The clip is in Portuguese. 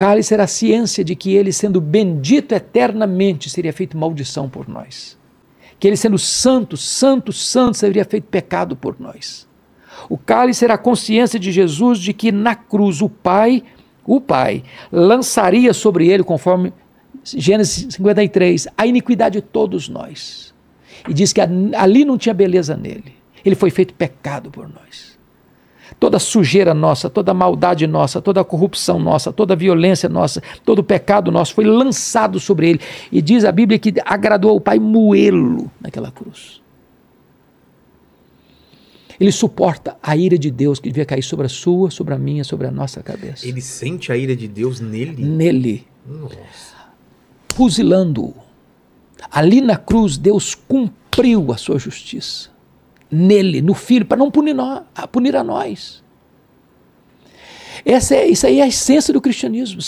cálice era a ciência de que ele, sendo bendito eternamente, seria feito maldição por nós. Que ele, sendo santo, santo, santo, seria feito pecado por nós. O cálice era a consciência de Jesus de que na cruz o Pai, o Pai, lançaria sobre ele, conforme Gênesis 53, a iniquidade de todos nós. E diz que ali não tinha beleza nele. Ele foi feito pecado por nós toda sujeira nossa, toda maldade nossa, toda corrupção nossa, toda violência nossa, todo pecado nosso foi lançado sobre ele. E diz a Bíblia que agradou ao Pai moê-lo naquela cruz. Ele suporta a ira de Deus que devia cair sobre a sua, sobre a minha, sobre a nossa cabeça. Ele sente a ira de Deus nele? Nele. Fuzilando-o. Ali na cruz, Deus cumpriu a sua justiça nele, no Filho, para não punir, nós, punir a nós. Essa é, isso aí é a essência do cristianismo.